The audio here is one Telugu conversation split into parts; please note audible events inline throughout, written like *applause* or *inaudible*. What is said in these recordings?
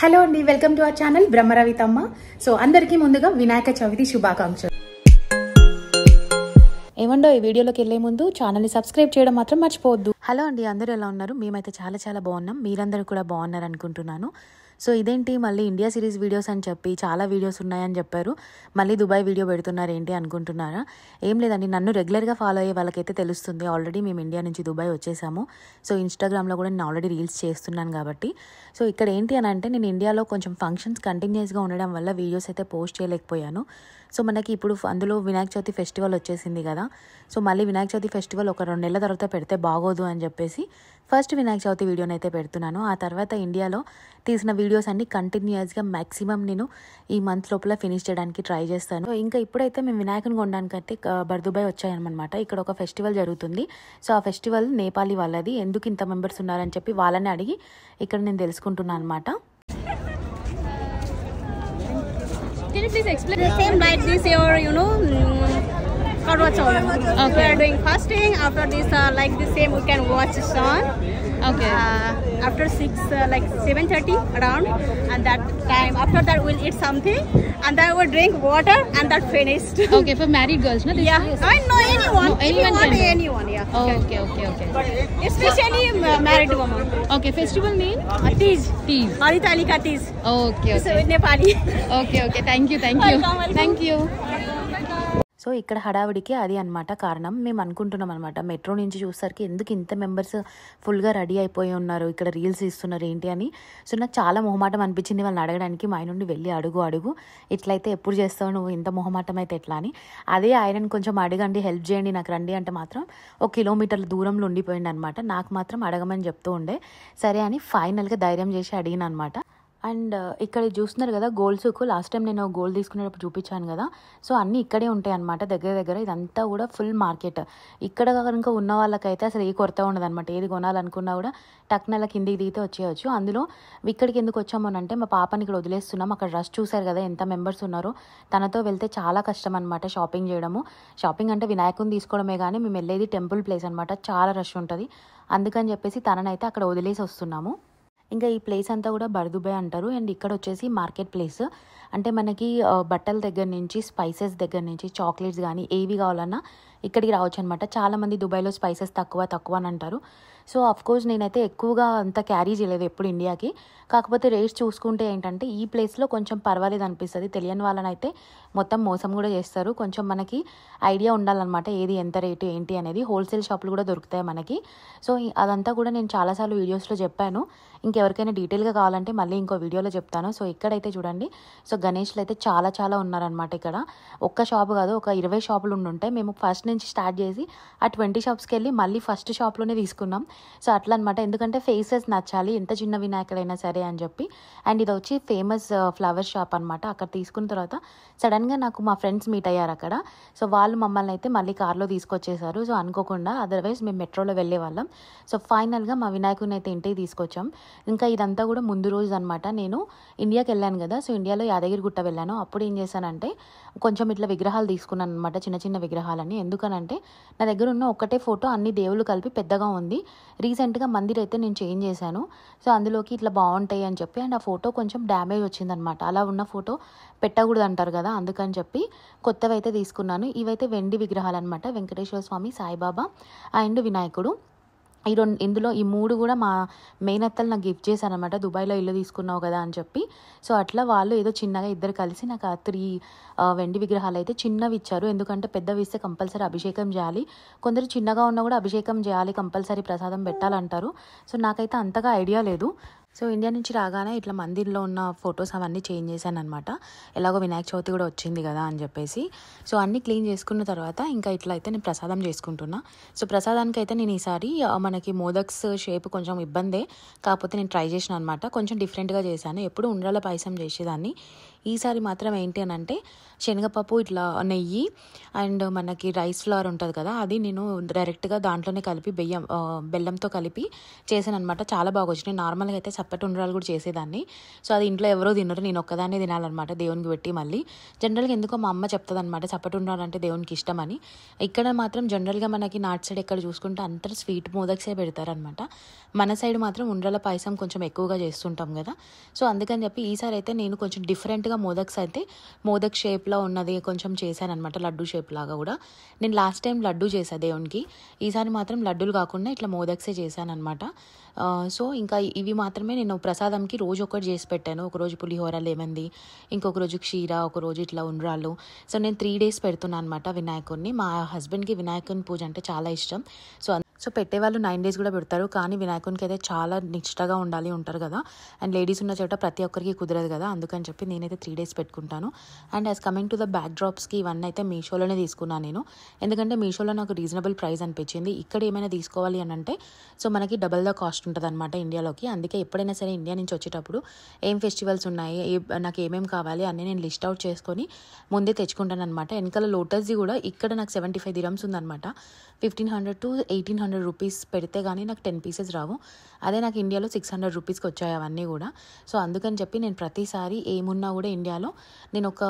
హలో అండి వెల్కమ్ టు అవర్ ఛానల్ బ్రహ్మరవితమ్మ సో అందరికీ ముందుగా వినాయక చవితి శుభాకాంక్షలు ఏమండో ఈ వీడియోలోకి వెళ్లే ముందు ఛానల్ని సబ్స్క్రైబ్ చేయడం మాత్రం మర్చిపోవద్దు హలో అండి అందరు ఎలా ఉన్నారు మేమైతే చాలా చాలా బాగున్నాం మీరందరూ కూడా బాగున్నారు అనుకుంటున్నాను సో ఇదేంటి మళ్ళీ ఇండియా సిరీస్ వీడియోస్ అని చెప్పి చాలా వీడియోస్ ఉన్నాయని చెప్పారు మళ్ళీ దుబాయ్ వీడియో పెడుతున్నారు ఏంటి అనుకుంటున్నారా ఏం లేదండి నన్ను రెగ్యులర్గా ఫాలో అయ్యే వాళ్ళకైతే తెలుస్తుంది ఆల్రెడీ మేము ఇండియా నుంచి దుబాయ్ వచ్చేసాము సో ఇన్స్టాగ్రామ్లో కూడా నేను ఆల్రెడీ రీల్స్ చేస్తున్నాను కాబట్టి సో ఇక్కడ ఏంటి అని అంటే నేను ఇండియాలో కొంచెం ఫంక్షన్స్ కంటిన్యూస్గా ఉండడం వల్ల వీడియోస్ అయితే పోస్ట్ చేయలేకపోయాను సో మనకి ఇప్పుడు అందులో వినాయక చవితి ఫెస్టివల్ వచ్చేసింది కదా సో మళ్ళీ వినాయక చవితి ఫెస్టివల్ ఒక రెండు నెలల తర్వాత పెడితే బాగోదు అని చెప్పేసి ఫస్ట్ వినాయక చవితి వీడియోని అయితే పెడుతున్నాను ఆ తర్వాత ఇండియాలో తీసిన వీడియోస్ అన్ని కంటిన్యూస్గా మ్యాక్సిమం నేను ఈ మంత్ లోపల ఫినిష్ చేయడానికి ట్రై చేస్తాను ఇంకా ఇప్పుడైతే మేము వినాయకుని కొనడానికైతే బర్దుబాయ్ వచ్చాయనమాట ఇక్కడ ఒక ఫెస్టివల్ జరుగుతుంది సో ఆ ఫెస్టివల్ నేపాలీ వాళ్ళది ఎందుకు ఇంత మెంబర్స్ ఉన్నారని చెప్పి వాళ్ళని అడిగి ఇక్కడ నేను తెలుసుకుంటున్నాను అనమాట Can you please explain the same like this or you know watch all. Okay. We are doing fasting. After this, uh, like the same, we can watch sun. Okay. Uh, after six, uh, like seven thirty around, and that time after that we'll eat something, and then we'll drink water, and that finished. *laughs* okay, for married girls, no? yeah. I know anyone. No, anyone, anyone, anyone. Yeah. Oh, okay, okay, okay. especially um, uh, married woman. Okay, festival name? Uh, Tej. Tej. Haritali ka Okay, okay. So Nepali. okay, okay. Thank you, thank you, welcome, welcome. thank you. So ఇక్కడ హడావిడికి అది అనమాట కారణం మేము అనుకుంటున్నాం అనమాట మెట్రో నుంచి చూసరికి ఎందుకు ఇంత మెంబర్స్ ఫుల్గా రెడీ అయిపోయి ఉన్నారు ఇక్కడ రీల్స్ ఇస్తున్నారు ఏంటి అని సో నాకు చాలా మొహమాటం అనిపించింది వాళ్ళని అడగడానికి మా నుండి వెళ్ళి అడుగు అడుగు ఇట్లయితే ఎప్పుడు చేస్తావు నువ్వు ఇంత మొహమాటం అయితే ఎట్లా అని అదే ఆయనని కొంచెం అడగండి హెల్ప్ చేయండి నాకు రండి అంటే మాత్రం ఒక కిలోమీటర్ల దూరంలో ఉండిపోయింది అనమాట నాకు మాత్రం అడగమని చెప్తూ ఉండే సరే అని ఫైనల్గా ధైర్యం చేసి అడిగిన అనమాట అండ్ ఇక్కడ చూస్తున్నారు కదా గోల్డ్ సూకు లాస్ట్ టైం నేను గోల్డ్ తీసుకునేటప్పుడు చూపించాను కదా సో అన్నీ ఇక్కడే ఉంటాయి అనమాట దగ్గర దగ్గర ఇదంతా కూడా ఫుల్ మార్కెట్ ఇక్కడ కనుక ఉన్న వాళ్ళకైతే అసలు ఏ కొరత అనమాట ఏది కొనాలనుకున్నా కూడా నెల కిందికి దిగితే వచ్చేయచ్చు అందులో ఇక్కడికి ఎందుకు అంటే మా పాపని ఇక్కడ వదిలేస్తున్నాం అక్కడ రష్ చూశారు కదా ఎంత మెంబర్స్ ఉన్నారో తనతో వెళ్తే చాలా కష్టం అనమాట షాపింగ్ చేయడము షాపింగ్ అంటే వినాయకుని తీసుకోవడమే కానీ మేము వెళ్ళేది టెంపుల్ ప్లేస్ అనమాట చాలా రష్ ఉంటుంది అందుకని చెప్పేసి తననైతే అక్కడ వదిలేసి వస్తున్నాము ఇంకా ఈ ప్లేస్ అంతా కూడా బర్దుబాయ్ అంటారు అండ్ ఇక్కడ వచ్చేసి మార్కెట్ ప్లేస్ అంటే మనకి బట్టల దగ్గర నుంచి స్పైసెస్ దగ్గర నుంచి చాక్లెట్స్ కానీ ఏవి కావాలన్నా ఇక్కడికి రావచ్చు అనమాట చాలామంది దుబాయ్లో స్పైసెస్ తక్కువ తక్కువ అని అంటారు సో కోర్స్ నేనైతే ఎక్కువగా అంత క్యారీ చేయలేదు ఎప్పుడు ఇండియాకి కాకపోతే రేట్స్ చూసుకుంటే ఏంటంటే ఈ ప్లేస్లో కొంచెం పర్వాలేదు అనిపిస్తుంది తెలియని వాళ్ళనైతే మొత్తం మోసం కూడా చేస్తారు కొంచెం మనకి ఐడియా ఉండాలన్నమాట ఏది ఎంత రేటు ఏంటి అనేది హోల్సేల్ షాపులు కూడా దొరుకుతాయి మనకి సో అదంతా కూడా నేను చాలాసార్లు వీడియోస్లో చెప్పాను ఇంకెవరికైనా డీటెయిల్గా కావాలంటే మళ్ళీ ఇంకో వీడియోలో చెప్తాను సో ఇక్కడైతే చూడండి సో సో గణేష్లు అయితే చాలా చాలా ఉన్నారనమాట ఇక్కడ ఒక్క షాప్ కాదు ఒక ఇరవై షాపులు ఉండుంటాయి మేము ఫస్ట్ నుంచి స్టార్ట్ చేసి ఆ ట్వంటీ షాప్స్కి వెళ్ళి మళ్ళీ ఫస్ట్ షాప్లోనే తీసుకున్నాం సో అట్లా అనమాట ఎందుకంటే ఫేసెస్ నచ్చాలి ఎంత చిన్న వినాయకుడైనా సరే అని చెప్పి అండ్ ఇది వచ్చి ఫేమస్ ఫ్లవర్ షాప్ అనమాట అక్కడ తీసుకున్న తర్వాత సడన్గా నాకు మా ఫ్రెండ్స్ మీట్ అయ్యారు అక్కడ సో వాళ్ళు మమ్మల్ని అయితే మళ్ళీ కార్లో తీసుకొచ్చేసారు సో అనుకోకుండా అదర్వైజ్ మేము మెట్రోలో వెళ్ళే వాళ్ళం సో ఫైనల్గా మా వినాయకుని అయితే ఇంటికి తీసుకొచ్చాం ఇంకా ఇదంతా కూడా ముందు రోజు అనమాట నేను ఇండియాకి వెళ్ళాను కదా సో ఇండియాలో యాదగిరి గుట్ట వెళ్ళాను అప్పుడు ఏం చేశానంటే కొంచెం ఇట్లా విగ్రహాలు తీసుకున్నాను అనమాట చిన్న చిన్న విగ్రహాలని ఎందుకనంటే నా దగ్గర ఉన్న ఒకటే ఫోటో అన్ని దేవుళ్ళు కలిపి పెద్దగా ఉంది రీసెంట్గా మందిర్ అయితే నేను చేంజ్ చేశాను సో అందులోకి ఇట్లా బాగుంటాయి అని చెప్పి అండ్ ఆ ఫోటో కొంచెం డ్యామేజ్ వచ్చిందనమాట అలా ఉన్న ఫోటో పెట్టకూడదు అంటారు కదా అందుకని చెప్పి కొత్తవైతే తీసుకున్నాను ఇవైతే వెండి విగ్రహాలు అనమాట వెంకటేశ్వర స్వామి సాయిబాబా అండ్ వినాయకుడు ఈ రెండు ఇందులో ఈ మూడు కూడా మా మేనత్తలు నాకు గిఫ్ట్ అనమాట దుబాయ్లో ఇల్లు తీసుకున్నావు కదా అని చెప్పి సో అట్లా వాళ్ళు ఏదో చిన్నగా ఇద్దరు కలిసి నాకు ఆ త్రీ వెండి విగ్రహాలు అయితే చిన్నవి ఇచ్చారు ఎందుకంటే పెద్దవి ఇస్తే కంపల్సరీ అభిషేకం చేయాలి కొందరు చిన్నగా ఉన్నా కూడా అభిషేకం చేయాలి కంపల్సరీ ప్రసాదం పెట్టాలంటారు సో నాకైతే అంతగా ఐడియా లేదు సో ఇండియా నుంచి రాగానే ఇట్లా మందిర్లో ఉన్న ఫొటోస్ అవన్నీ చేంజ్ చేశాను అనమాట ఎలాగో వినాయక చవితి కూడా వచ్చింది కదా అని చెప్పేసి సో అన్నీ క్లీన్ చేసుకున్న తర్వాత ఇంకా ఇట్లా అయితే నేను ప్రసాదం చేసుకుంటున్నా సో ప్రసాదానికి అయితే నేను ఈసారి మనకి మోదక్స్ షేప్ కొంచెం ఇబ్బందే కాకపోతే నేను ట్రై చేసిన అనమాట కొంచెం డిఫరెంట్గా చేశాను ఎప్పుడు ఉండ్రాల పాయసం చేసేదాన్ని ఈసారి మాత్రం ఏంటి అని అంటే శనగపప్పు ఇట్లా నెయ్యి అండ్ మనకి రైస్ ఫ్లవర్ ఉంటుంది కదా అది నేను డైరెక్ట్గా దాంట్లోనే కలిపి బెయ్యం బెల్లంతో కలిపి చేశాను అనమాట చాలా బాగా వచ్చినాయి నార్మల్గా అయితే చప్పటి ఉండరాలు కూడా చేసేదాన్ని సో అది ఇంట్లో ఎవరో తినరు నేను ఒక్కదాన్నే తినాలన్నమాట దేవునికి పెట్టి మళ్ళీ జనరల్గా ఎందుకో మా అమ్మ చెప్తుంది అనమాట చప్పటి ఉండరాలు అంటే దేవునికి ఇష్టం అని ఇక్కడ మాత్రం జనరల్గా మనకి నాట్ సైడ్ ఎక్కడ చూసుకుంటే అంతా స్వీట్ మోదక్సే పెడతారనమాట మన సైడ్ మాత్రం ఉండ్రల పాయసం కొంచెం ఎక్కువగా చేస్తుంటాం కదా సో అందుకని చెప్పి ఈసారి అయితే నేను కొంచెం డిఫరెంట్గా నార్మల్గా మోదక్స్ అయితే మోదక్ షేప్లో ఉన్నది కొంచెం చేశాను అనమాట లడ్డు షేప్ లాగా కూడా నేను లాస్ట్ టైం లడ్డు చేసా దేవునికి ఈసారి మాత్రం లడ్డూలు కాకుండా ఇట్లా మోదక్సే చేశాను అనమాట సో ఇంకా ఇవి మాత్రమే నేను ప్రసాదంకి రోజు ఒకటి చేసి పెట్టాను ఒకరోజు పులిహోర ఏమంది ఇంకొక రోజు క్షీర ఒకరోజు ఇట్లా ఉండ్రాళ్ళు సో నేను త్రీ డేస్ పెడుతున్నాను అనమాట వినాయకుడిని మా హస్బెండ్కి వినాయకుని పూజ అంటే చాలా ఇష్టం సో సో పెట్టే వాళ్ళు నైన్ డేస్ కూడా పెడతారు కానీ వినాయకునికి అయితే చాలా నిష్టగా ఉండాలి ఉంటారు కదా అండ్ లేడీస్ ఉన్న చోట ప్రతి ఒక్కరికి కుదరదు కదా అందుకని చెప్పి నేనైతే త్రీ డేస్ పెట్టుకుంటాను and as coming to the back డ్రాప్స్కి ఇవన్నీ అయితే మీషోలోనే తీసుకున్నాను నేను ఎందుకంటే మీషోలో నాకు రీజనబుల్ ప్రైస్ అనిపించింది ఇక్కడ ఏమైనా తీసుకోవాలి అని అంటే సో మనకి డబల్ ద కాస్ట్ ఉంటుంది అనమాట ఇండియాలోకి అందుకే ఎప్పుడైనా సరే ఇండియా నుంచి వచ్చేటప్పుడు ఏం ఫెస్టివల్స్ ఉన్నాయి ఏ నాకు ఏమేమి కావాలి అని నేను లిస్ట్ అవుట్ చేసుకొని ముందే తెచ్చుకుంటాను అనమాట వెనకాల లోటస్ది కూడా ఇక్కడ నాకు సెవెంటీ ఫైవ్ దిరమ్స్ ఉందన్నమాట fifteen hundred to eighteen hundred rupees పెడితే కానీ నాకు టెన్ పీసెస్ రావు అదే నాకు ఇండియాలో సిక్స్ హండ్రెడ్ రూపీస్కి వచ్చాయి అవన్నీ కూడా సో అందుకని చెప్పి నేను ప్రతిసారి ఏమున్నా కూడా ఇండియాలో నేను ఒక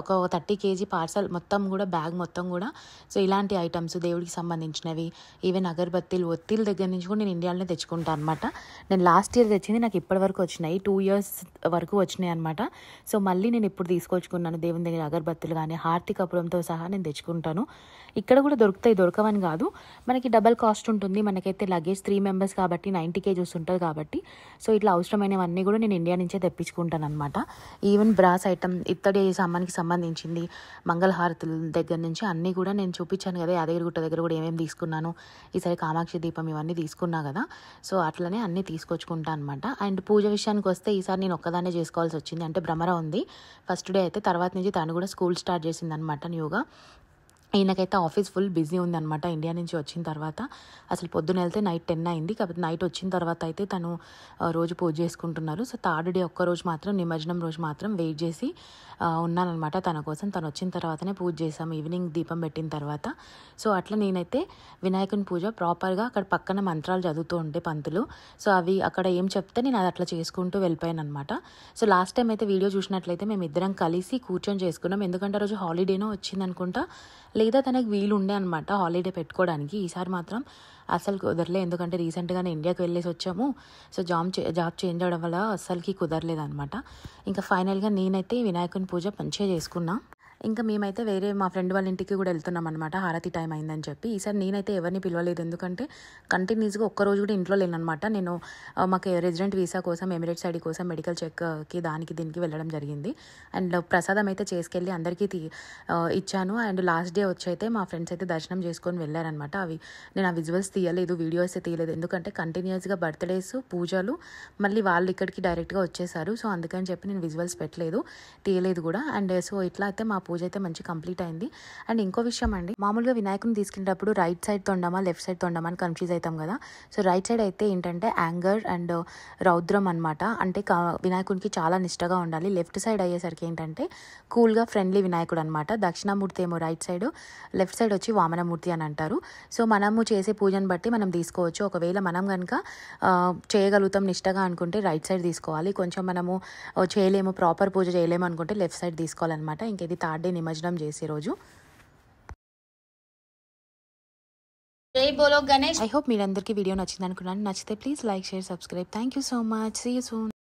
ఒక థర్టీ కేజీ పార్సల్ మొత్తం కూడా బ్యాగ్ మొత్తం కూడా సో ఇలాంటి ఐటమ్స్ దేవుడికి సంబంధించినవి ఈవెన్ అగరబత్తీలు ఒత్తిల దగ్గర నుంచి కూడా నేను ఇండియాలోనే తెచ్చుకుంటాను అనమాట నేను లాస్ట్ ఇయర్ తెచ్చింది నాకు ఇప్పటి వరకు వచ్చినాయి టూ ఇయర్స్ వరకు వచ్చినాయి అనమాట సో మళ్ళీ నేను ఇప్పుడు తీసుకొచ్చుకున్నాను దేవుని దగ్గర అగరబత్తులు కానీ హార్తి కపురంతో సహా నేను తెచ్చుకుంటాను ఇక్కడ కూడా దొరుకుతాయి దొరకవని కాదు మనకి డబల్ కాస్ట్ ఉంటుంది మనకైతే లగేజ్ త్రీ మెంబర్స్ కాబట్టి నైంటీ కేజీస్ ఉంటుంది కాబట్టి సో ఇట్లా అవసరమైనవన్నీ కూడా నేను ఇండియా నుంచే తెప్పించుకుంటాను అనమాట ఈవెన్ బ్రాస్ ఐటమ్ ఇత్తడి సామానికి సంబంధించింది మంగళహారతుల దగ్గర నుంచి అన్నీ కూడా నేను చూపించాను కదా యాదగిరిగుట్ట దగ్గర కూడా ఏమేమి తీసుకున్నాను ఈసారి కామాక్షి దీపం ఇవన్నీ తీసుకున్నా కదా సో అట్లనే అన్నీ తీసుకొచ్చుకుంటా అనమాట అండ్ పూజ విషయానికి వస్తే ఈసారి నేను ఒక్కదాన్నే చేసుకోవాల్సి వచ్చింది అంటే భ్రమర ఉంది ఫస్ట్ డే అయితే తర్వాత నుంచి తను కూడా స్కూల్ స్టార్ట్ చేసింది అనమాట న్యూగా ఈయనకైతే ఆఫీస్ ఫుల్ బిజీ ఉందనమాట ఇండియా నుంచి వచ్చిన తర్వాత అసలు పొద్దున వెళ్తే నైట్ టెన్ అయింది కాకపోతే నైట్ వచ్చిన తర్వాత అయితే తను రోజు పూజ చేసుకుంటున్నారు సో థర్డ్ డే ఒక్కరోజు మాత్రం నిమజ్జనం రోజు మాత్రం వెయిట్ చేసి ఉన్నానమాట తన కోసం తను వచ్చిన తర్వాతనే పూజ చేసాము ఈవినింగ్ దీపం పెట్టిన తర్వాత సో అట్లా నేనైతే వినాయకుని పూజ ప్రాపర్గా అక్కడ పక్కన మంత్రాలు చదువుతూ ఉండే పంతులు సో అవి అక్కడ ఏం చెప్తే నేను అది అట్లా చేసుకుంటూ వెళ్ళిపోయాను అనమాట సో లాస్ట్ టైం అయితే వీడియో చూసినట్లయితే మేము ఇద్దరం కలిసి కూర్చొని చేసుకున్నాం ఎందుకంటే రోజు హాలిడేనో వచ్చిందనుకుంటా లేదా తనకు వీలుండే అనమాట హాలిడే పెట్టుకోవడానికి ఈసారి మాత్రం అసలు కుదరలే ఎందుకంటే రీసెంట్గానే ఇండియాకి వెళ్ళేసి వచ్చాము సో జాబ్ జాబ్ చేంజ్ అవ్వడం వల్ల అస్సలకి కుదరలేదనమాట ఇంకా ఫైనల్గా నేనైతే వినాయకుని పూజ మంచిగా చేసుకున్నా ఇంకా మేమైతే వేరే మా ఫ్రెండ్ వాళ్ళ ఇంటికి కూడా వెళ్తున్నాం అనమాట హారతి టైం అయిందని చెప్పి ఈసారి నేనైతే ఎవరిని పిలవలేదు ఎందుకంటే కంటిన్యూస్గా ఒక్కరోజు కూడా ఇంట్లో అనమాట నేను మాకు రెసిడెంట్ వీసా కోసం ఎమిరేట్స్ ఐడి కోసం మెడికల్ చెక్కి దానికి దీనికి వెళ్ళడం జరిగింది అండ్ ప్రసాదం అయితే చేసుకెళ్ళి అందరికీ ఇచ్చాను అండ్ లాస్ట్ డే వచ్చి అయితే మా ఫ్రెండ్స్ అయితే దర్శనం చేసుకొని వెళ్ళారనమాట అవి నేను ఆ విజువల్స్ తీయలేదు వీడియోస్ తీయలేదు ఎందుకంటే కంటిన్యూస్గా బర్త్డేస్ పూజలు మళ్ళీ వాళ్ళు ఇక్కడికి డైరెక్ట్గా వచ్చేసారు సో అందుకని చెప్పి నేను విజువల్స్ పెట్టలేదు తీయలేదు కూడా అండ్ సో ఇట్లా అయితే మా పూజ అయితే మంచి కంప్లీట్ అయింది అండ్ ఇంకో విషయం అండి మామూలుగా వినాయకుని తీసుకునేటప్పుడు రైట్ సైడ్ తొండమా లెఫ్ట్ సైడ్ తొండమా అని కన్ఫ్యూజ్ అవుతాం కదా సో రైట్ సైడ్ అయితే ఏంటంటే యాంగర్ అండ్ రౌద్రం అనమాట అంటే వినాయకునికి చాలా నిష్టగా ఉండాలి లెఫ్ట్ సైడ్ అయ్యేసరికి ఏంటంటే కూల్గా ఫ్రెండ్లీ వినాయకుడు అనమాట దక్షిణామూర్తి ఏమో రైట్ సైడ్ లెఫ్ట్ సైడ్ వచ్చి వామనమూర్తి అని అంటారు సో మనము చేసే పూజను బట్టి మనం తీసుకోవచ్చు ఒకవేళ మనం కనుక చేయగలుగుతాం నిష్టగా అనుకుంటే రైట్ సైడ్ తీసుకోవాలి కొంచెం మనము చేయలేము ప్రాపర్ పూజ చేయలేము అనుకుంటే లెఫ్ట్ సైడ్ తీసుకోవాలన్నమాట ఇంకేది తాడు బర్త్డే నిమజ్జనం చేసే రోజు బోలో గణేష్ ఐ హోప్ మీరందరికీ వీడియో నచ్చింది అనుకున్నాను నచ్చితే please like share subscribe thank you so much see soon